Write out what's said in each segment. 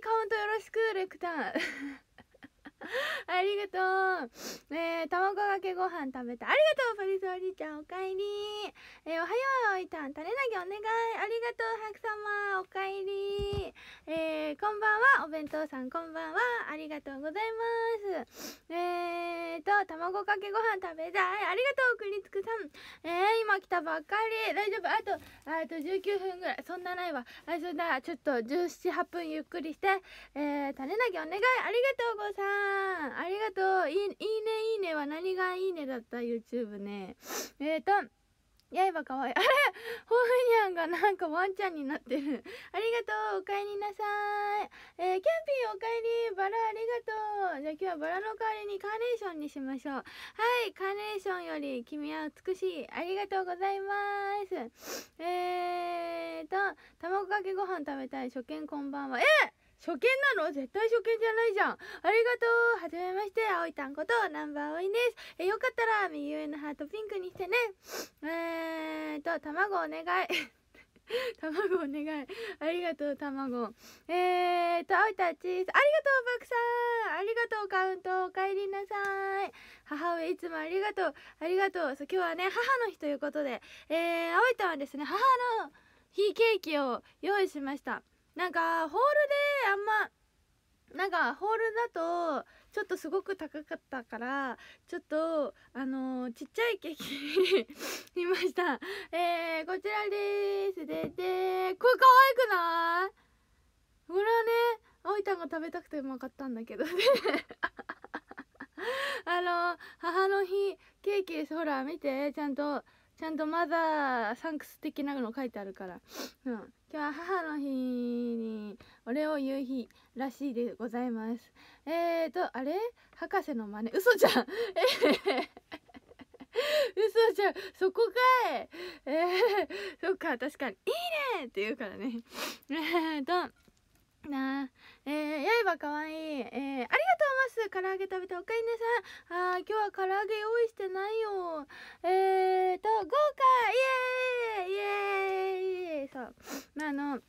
カウントよろしくレクタン ありがとう。ねえ、卵かけご飯食べた。ありがとう、パリスおじちゃん、おかえり。えー、おはよう、おいたん。種投げお願い。ありがとう、ハク様、おかえり。えー、こんばんは、お弁当さん、こんばんは。ありがとうございます。えーと、卵かけご飯食べたい。ありがとう、くりつくさん。えー、今来たばっかり。大丈夫、あと、あと19分ぐらい。そんなないわ。あ、それだ、ちょっと17、8分ゆっくりして。えー、種投げお願い。ありがとう、ごさん。ありがとういいいいねいいねは何がいいねだった YouTube ねえーと刃かわいい あれホフニャンがなんかワンちゃんになってるありがとうおかえりなさいえー、キャンピーおかえりバラありがとうじゃあ今日はバラの代わりにカーネーションにしましょうはいカーネーションより君は美しいありがとうございますえーと卵かけご飯食べたい初見こんばんはえっ初見なの絶対初見じゃないじゃんありがとうはじめましてあおいたんことナンバーおいですえよかったら右上のハートピンクにしてねえーと卵お願い 卵お願いありがとう卵えーとあおいたちありがとうバクさんありがとうカウントおかえりなさい母上いつもありがとうありがとうそう今日はね母の日ということでえーあおいたはですね母の日ケーキを用意しましたなんかホールであんまなんかホールだとちょっとすごく高かったからちょっとあのー、ちっちゃいケーキ 見ましたえー、こちらですででこれ可愛くないこれはね葵たんが食べたくてうまかったんだけどね あのー、母の日ケーキですほら見てちゃんとちゃんとまだサンクス的なの書いてあるから、うん、今日は母の日にお礼を言う日らしいでございますえーとあれ博士の真似嘘じゃんえ嘘じゃんそこかいえー、そっか確かに「いいね!」って言うからねえーとなあえー、刃かわいいえー、ありがとうます唐揚げ食べたおかえりなさいあ今日は唐揚げ用意してないよえーと豪華イエーイイエーイそうまああの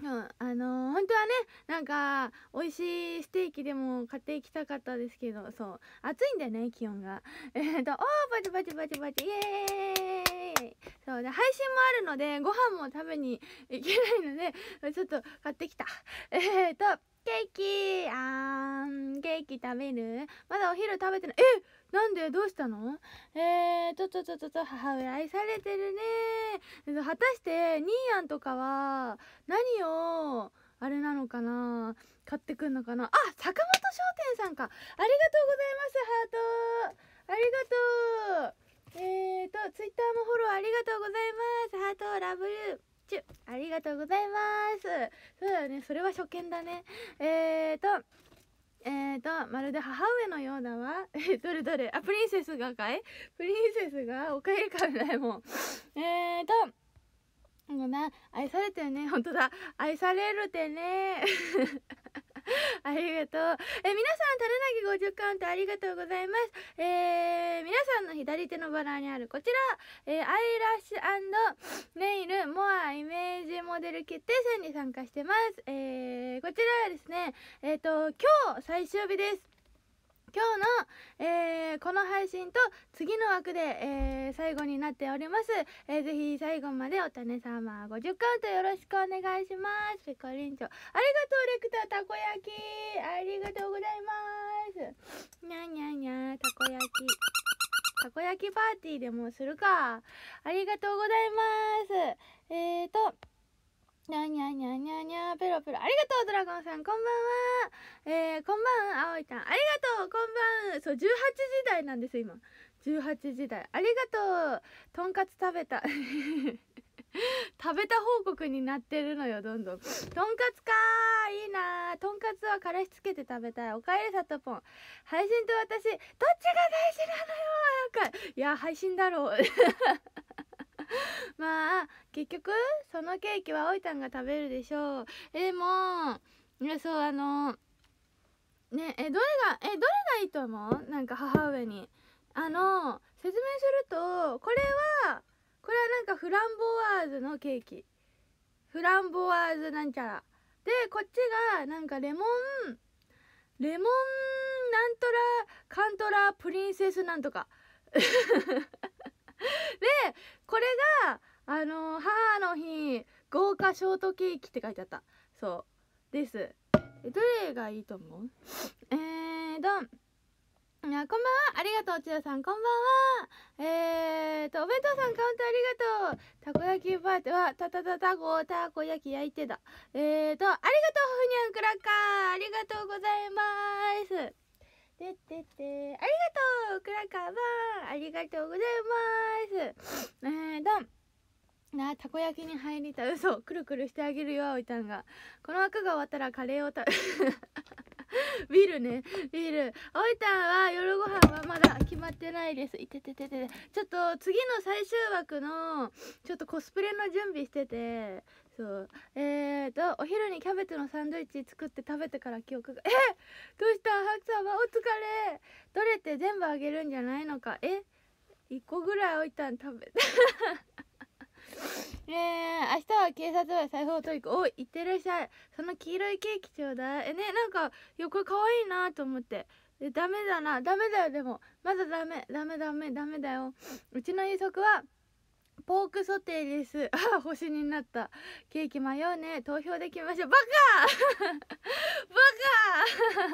うん、あのー、本当はねなんか美味しいステーキでも買っていきたかったですけどそう暑いんだよね気温がえっとおーバチバチバチバチイエーイそうで配信もあるのでご飯も食べに行けないのでちょっと買ってきたえっとケーキあーケーキ食べるまだお昼食べてないえなんでどうしたのえー、ちょっとちょっとと母親愛されてるね果たしてニーヤンとかは何をあれなのかな買ってくんのかなあ坂本商店さんかありがとうございますハートありがとうえーとツイッターもフォローありがとうございますハートラブルチュありがとうございますそうだねそれは初見だねえーとえーと、まるで母上のようだわ。え、どれどれあ、プリンセスがかいプリンセスがおかえりかみないもん。えーと、ごめん、愛されてね。ほんとだ。愛されるてね。ありがとう。え、皆さん、タレナギ50カウントありがとうございます。えー、皆さんの左手のバラにあるこちら、えー、アイラッシュネイルモアイメージモデル決定戦に参加してます。えー、こちらはですね、えっ、ー、と、今日最終日です。今日の、えー、この配信と次の枠で、えー、最後になっております、えー、ぜひ最後までお種様50カウントよろしくお願いしますペコリンチョありがとうレクターたこ焼きありがとうございますにゃんにゃんにゃんたこ焼きたこ焼きパーティーでもするかありがとうございますえーとにゃにゃにゃにゃにゃペロペロありがとうドラゴンさんこんばんはえー、こんばんはあおいんありがとうこんばんそう18時台なんです今18時台ありがとうとんかつ食べた 食べた報告になってるのよどんどんとんかつかーいいなーとんかつはからしつけて食べたいおかえりさとぽん配信と私どっちが大事なのよいや配信だろう まあ結局そのケーキはおいたんが食べるでしょうでもいやそうあのねえどれがえどれがいいと思うなんか母上にあの説明するとこれはこれはなんかフランボワーズのケーキフランボワーズなんちゃらでこっちがなんかレモンレモンなんとらカントラプリンセスなんとか でこれがあの母の日豪華ショートケーキって書いてあったそうですどれがいいと思う えーどんいやこんばんはありがとう千代さんこんばんはえーとお弁当さんカウントありがとうたこ焼きパーティーはたたたたごたこ焼き焼いてだえーとありがとうふにゃんクラッカーありがとうございますててて、ありがとうクラカバンありがとうございますえーどんなたこ焼きに入りた嘘くるくるしてあげるよおいたんがこの枠が終わったらカレーを食べビールねビールおいたんは夜ご飯はまだ決まってないですいててててちょっと次の最終枠のちょっとコスプレの準備しててそうえーとお昼にキャベツのサンドイッチ作って食べてから記憶がえどうしたハクサバお疲れどれって全部あげるんじゃないのかえ1個ぐらい置いたん食べてね え明日は警察は裁縫トリックおいいってらっしゃいその黄色いケーキちょうだいえねなんかよくかわいいなと思ってえダメだなダメだよでもまだダメダメダメダメだようちの夕食はポークソテーですあ あ、星になったケーキ迷うね投票できましょうバカ バ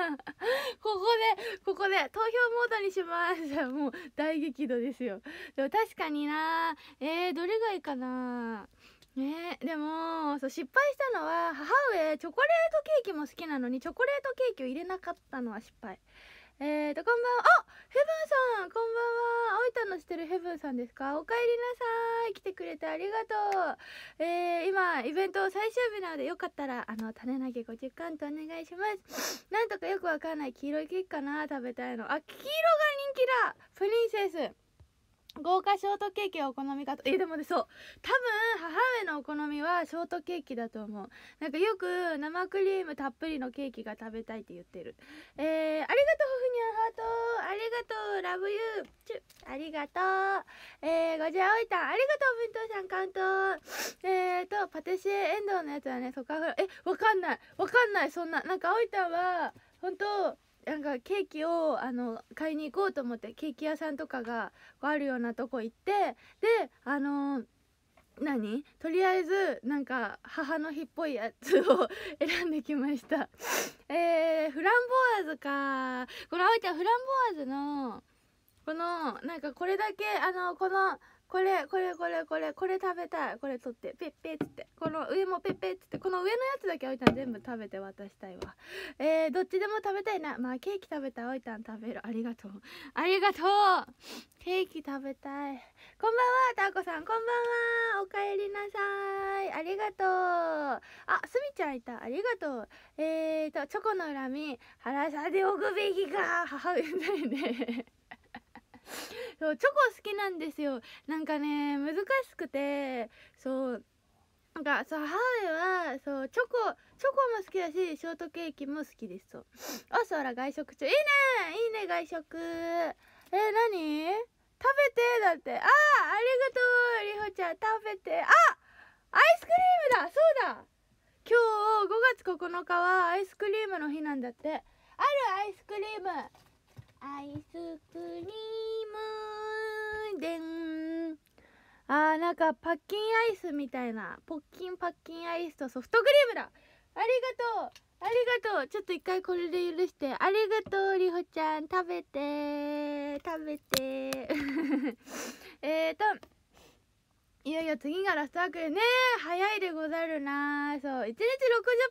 カ ここでここで投票モードにしますもう大激怒ですよでも確かになえー、どれがいいかなねでもそう失敗したのは母上チョコレートケーキも好きなのにチョコレートケーキを入れなかったのは失敗えーと、こんばんは。あヘブンさんこんばんは大分のしてるヘブンさんですかおかえりなさい来てくれてありがとうえー、今、イベント最終日なので、よかったら、あの、種投げ50カウントお願いします。なんとかよくわかんない黄色いケーキかな食べたいの。あ、黄色が人気だプリンセス豪華ショートケーキはお好みかとえでもねそう多分母上のお好みはショートケーキだと思うなんかよく生クリームたっぷりのケーキが食べたいって言ってるえー、ありがとうふにゃんハートありがとうラブユーチュありがとうえー、ごじゃおいたんありがとう文藤さんカウントえーとパティシエ遠藤のやつはねソカフラえわかんないわかんないそんななんかおいたんは本当なんかケーキをあの買いに行こうと思ってケーキ屋さんとかがあるようなとこ行ってであの何とりあえずなんか母の日っぽいやつを選んできました えー、フランボワーズかこのあおちゃんフランボワーズのこのなんかこれだけあのこのこれこれこれこれこれ食べたいこれ取ってペッペッつってこの上もペッペッつってこの上のやつだけおいたん全部食べて渡したいわえー、どっちでも食べたいなまあケーキ食べたいおいたん食べるありがとうありがとうケーキ食べたいこんばんはたこさんこんばんはおかえりなさいありがとうあすみちゃんいたありがとうえーとチョコの恨み腹さでおくべきか母上だよね そうチョコ好きなんですよなんかね難しくてそうなんかそう母上はそうチョコチョコも好きだしショートケーキも好きですそうあそら外食中いいねいいね外食え何食べてだってああありがとうりほちゃん食べてあアイスクリームだそうだ今日5月9日はアイスクリームの日なんだってあるアイスクリームアイスクリームムーデンあーなんかパッキンアイスみたいなポッキンパッキンアイスとソフトクリームだありがとうありがとうちょっと一回これで許してありがとうりほちゃん食べて食べて えーといよいよ次がラストワークでね早いでござるなそう1日60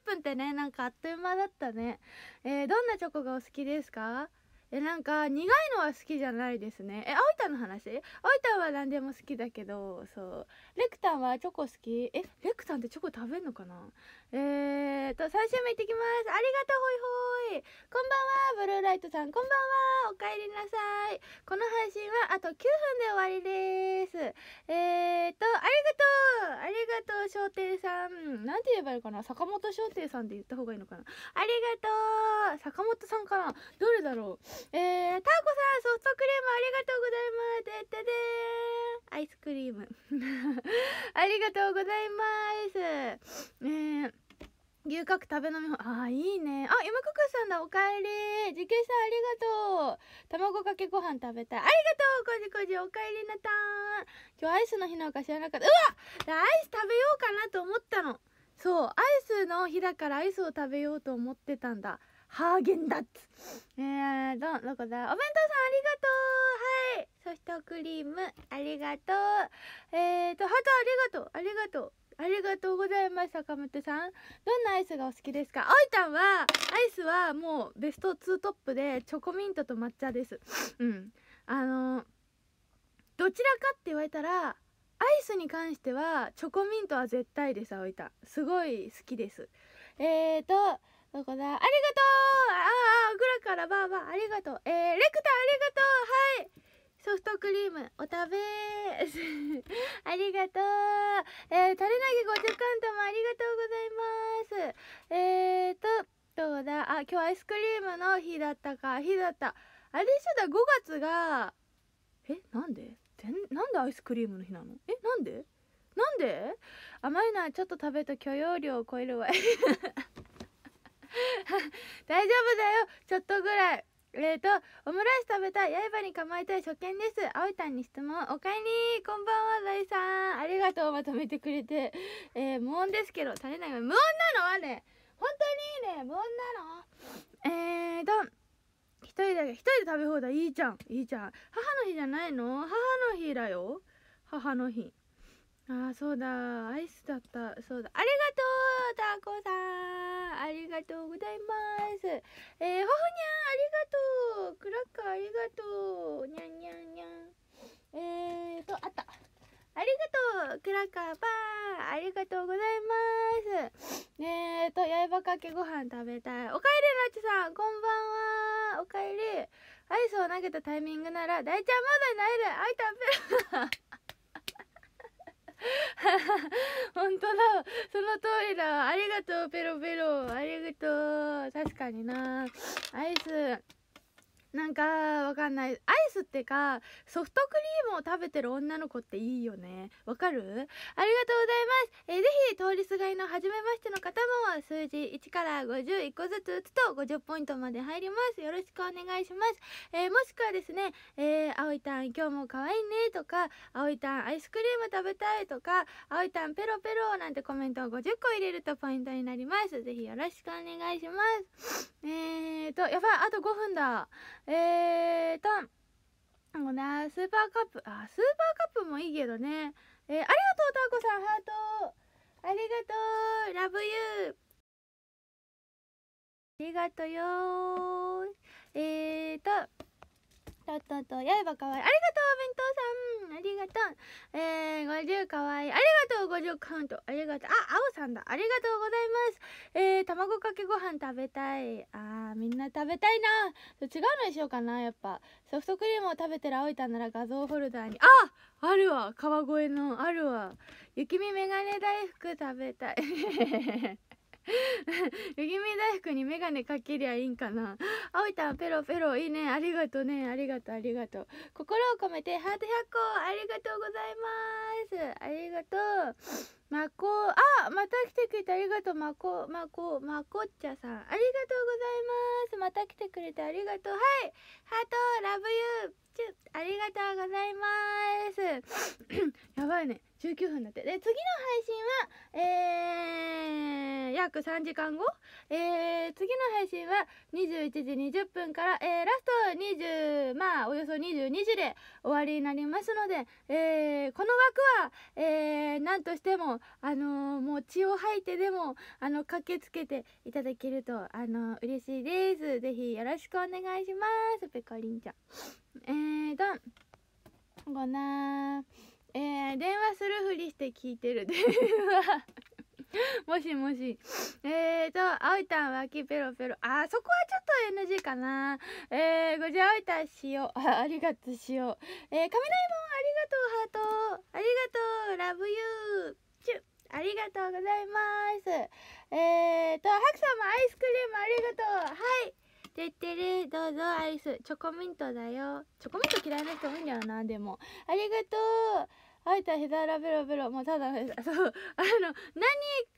分ってねなんかあっという間だったねえー、どんなチョコがお好きですかえなんか苦いのは好きじゃないですねえあおたの話あおたは何でも好きだけどそうレクタンはチョコ好きえレクタンってチョコ食べんのかなえーと、最週目行ってきます。ありがとう、ほいほい。こんばんは、ブルーライトさん。こんばんは、お帰りなさい。この配信はあと9分で終わりです。えーと、ありがとうありがとう、商店さん。なんて言えばいいかな坂本商店さんって言った方がいいのかなありがとう坂本さんかなどれだろうえー、ターコさん、ソフトクリームありがとうございます。でってでーアイスクリーム。ありがとうございます。えー 牛角食べ飲み放ああいいねあ山ココさんだおかえりじけさんありがとう卵かけご飯食べたいありがとうこじこじおかえりなたん今日アイスの日なんか知らなかったうわアイス食べようかなと思ったのそうアイスの日だからアイスを食べようと思ってたんだハーゲンダッツえーどどこだお弁当さんありがとうはいソフトクリームありがとうえーとハートありがとうありがとうありがとうございます坂本さんどんなアイスがお好きですかおいちゃんはアイスはもうベスト2トップでチョコミントと抹茶ですうんあのどちらかって言われたらアイスに関してはチョコミントは絶対ですあいたすごい好きですえーとどこだありがとうああグラからばあばありがとうえーレクターありがとうはいソフトクリームお食べ ありがとうえー、垂れ投げ50カウントもありがとうございますえーとどうだあ今日アイスクリームの日だったか日だったあれでしょだ5月がえなんでんなんでアイスクリームの日なのえなんでなんで甘いのはちょっと食べと許容量を超えるわ 大丈夫だよちょっとぐらいえっ、ー、と、オムライス食べたい、刃に構えたい、初見です。いたんに質問。おかえり、こんばんは、いさん。ありがとう、まとめてくれて。えー、無音ですけど、垂れない。無音なのあれ。本当にいいね、無音なのえーと、一人だけ、一人で食べ放題、いいじゃん、いいじゃん。母の日じゃないの母の日だよ。母の日。ああそうだアイスだったそうだありがとうタコさんありがとうございますえー、ほほにゃんありがとうクラッカーありがとうにゃんにゃんにゃんえーとあったありがとうクラッカーば、ーありがとうございますえーとばかけご飯食べたいおかえりなちさんこんばんはおかえりアイスを投げたタイミングなら大ちゃんまだなえるあいたっぺ 本当だその通りだありがとうペロペロありがとう確かになアイスなんかわかんないアイスってかソフトクリームを食べてる女の子っていいよねわかるありがとうございますえー、ぜひ通りすがりの初めましての方も数字1から51個ずつ打つと50ポイントまで入りますよろしくお願いしますえー、もしくはですねえー、葵たん今日も可愛いねとか葵たんアイスクリーム食べたいとか葵たんペロペロなんてコメントを50個入れるとポイントになりますぜひよろしくお願いしますえーとやばいあと5分だえーと、もうな、スーパーカップ、あ、スーパーカップもいいけどね。えー、ありがとう、タコさん、ハート。ありがとう、ラブユー。ありがとうよー。えーと、とうととう、刃かわいい。ありがとう、お弁当さん。ありがとう。えー、50かわいい。ありがとう、50カウント。ありがとう。あ、青さんだ。ありがとうございます。えー、卵かけご飯食べたい。あー、みんな食べたいな。違うのにしようかな、やっぱ。ソフトクリームを食べてる青いたんなら画像フォルダーに。ああるわ。川越の。あるわ。雪見メガネ大福食べたい。雪見大福に眼鏡かけりゃいいんかなあおいたんペロペロいいねありがとうねありがとうありがとう心を込めてハート100個ありがとうございますありがとうまこあまた来てくれてありがとうまこまこまこっちゃさんありがとうございますまた来てくれてありがとうはいハートラブユーありがとうございますやばいね19分だってで次の配信はえー、約3時間後えー、次の配信は21時20分から、えー、ラスト20まあおよそ22時で終わりになりますので、えー、この枠は、えー、何としてもあのー、もう血を吐いてでもあの駆けつけていただけるとあの嬉しいですぜひよろしくお願いしますペコリンちゃんえーとごなーえー、電話するふりして聞いてる電話 もしもしえーとあおいたん脇ペロペロあそこはちょっと NG かなえーごじあおいたんしようあありがとうしようえー雷もありがとうハートありがとうラブユーチュありがとうございますえーとハクさんもアイスクリームありがとうはいてってれどうぞアイスチョコミントだよチョコミント嫌いな人多いんだよなでもありがとうあいたヘダラベロベロもうただのそうあの何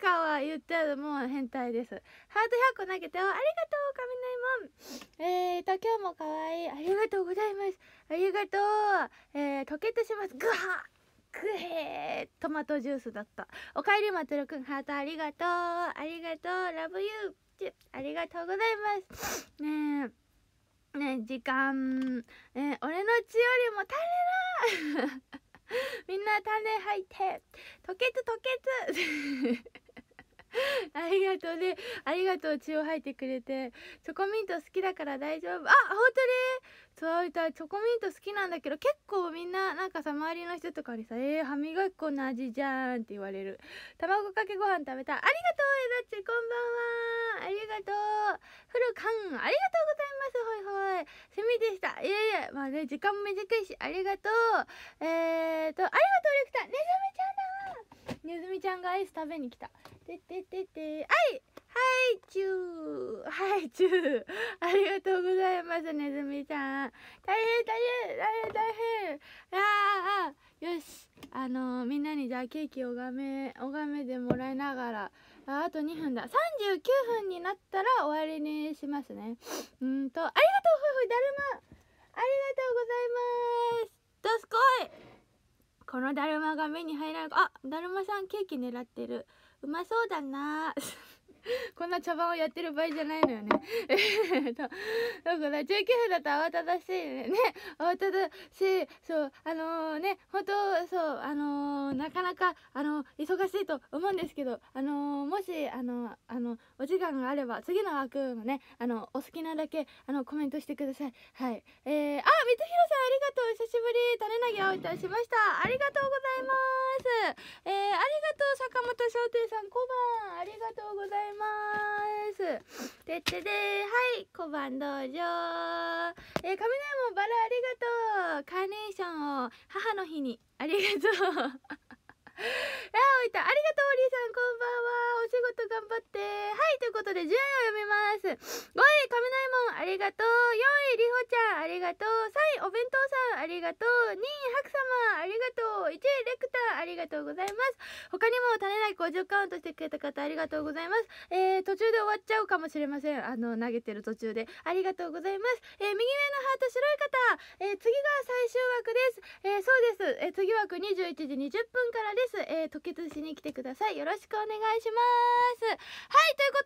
かは言ったらもう変態ですハート100個投げてありがとう雷もえーと今日もかわいいありがとうございますありがとうえー、溶けてしますグハくへトマトジュースだったおかえりまつるくんハートありがとうありがとうラブユーありがとうございますねえね時間、えー、俺の血よりも足りない みんな種入って吐血吐血ありがとうねありがとう血を吐いてくれてチョコミント好きだから大丈夫あ本当にそういったチョコミント好きなんだけど結構みんななんかさ周りの人とかにさ「えー、歯磨き粉の味じゃん」って言われる卵かけご飯食べたありがとうえだっちこんばんはありがとうフルカンありがとうございますほいほいセミでしたえまあね時間も短いしありがとうえーとありがとうレクターネズミちゃんだネズミちゃんがアイス食べに来たててててはいはいちゅーはいちゅーありがとうございますネズミちゃん大変大変大変大変ああよしあのー、みんなにじゃあケーキ拝め拝めでもらいながらああと2分だ39分になったら終わりにしますねうんとありがとうふふだるまありがとうございますどすこいこのだるまが目に入らないあだるまさんケーキ狙ってるうまそうだな こんな茶番をやってる場合じゃないのよね。え っと、だから19分だと慌ただしいね。ね慌ただしい。そう、あのー、ね、本当そう、あのー、なかなか、あのー、忙しいと思うんですけど、あのもし、あのあの、お時間があれば、次の枠もね、あの、お好きなだけ、あの、コメントしてください。はい。えー、あ、光弘さんありがとう。久しぶり。種投げをいたしました。ありがとうございます。えー、ありがとう、坂本商店さん、小判。ありがとうございます。まーすてってではい小判道場えー、雷もバラありがとうカーネーションを母の日にありがとうおいたありがとうおりさんこんばんはお仕事頑張ってはいということで10位を読みます5位亀雷門ありがとう4位りほちゃんありがとう3位お弁当さんありがとう2位ハク様ありがとう1位レクターありがとうございます他にも種ない50カウントしてくれた方ありがとうございますえー、途中で終わっちゃうかもしれませんあの投げてる途中でありがとうございますえー、右上のハート白い方えー、次が最終枠ですえそうですえ次枠21時20分からですです。えー、吐血しに来てください。よろしくお願いします。はい、というこ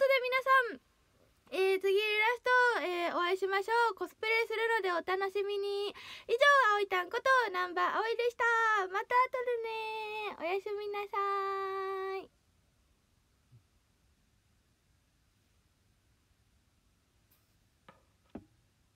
とで皆さん、えー、次ラスト、えー、お会いしましょう。コスプレするのでお楽しみに。以上、あおいたんこと、ナンバー葵でした。また後でね。おやすみなさい。